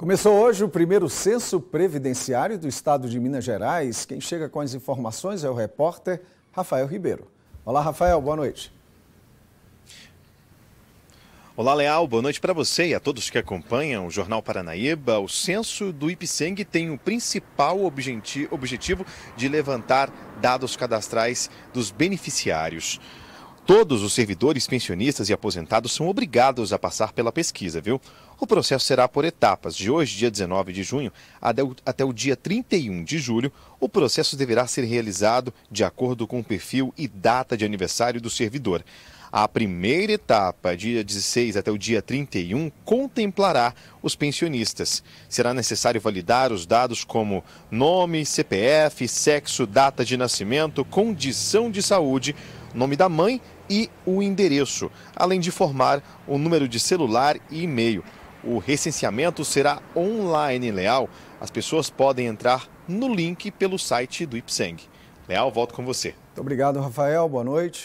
Começou hoje o primeiro censo previdenciário do estado de Minas Gerais. Quem chega com as informações é o repórter Rafael Ribeiro. Olá, Rafael, boa noite. Olá, Leal, boa noite para você e a todos que acompanham o Jornal Paranaíba. O censo do Ipseng tem o principal objetivo de levantar dados cadastrais dos beneficiários. Todos os servidores, pensionistas e aposentados são obrigados a passar pela pesquisa, viu? O processo será por etapas. De hoje, dia 19 de junho, até o dia 31 de julho, o processo deverá ser realizado de acordo com o perfil e data de aniversário do servidor. A primeira etapa, dia 16 até o dia 31, contemplará os pensionistas. Será necessário validar os dados como nome, CPF, sexo, data de nascimento, condição de saúde, nome da mãe e o endereço, além de formar o número de celular e e-mail. O recenseamento será online, Leal. As pessoas podem entrar no link pelo site do IPSENG. Leal, volto com você. Muito obrigado, Rafael. Boa noite.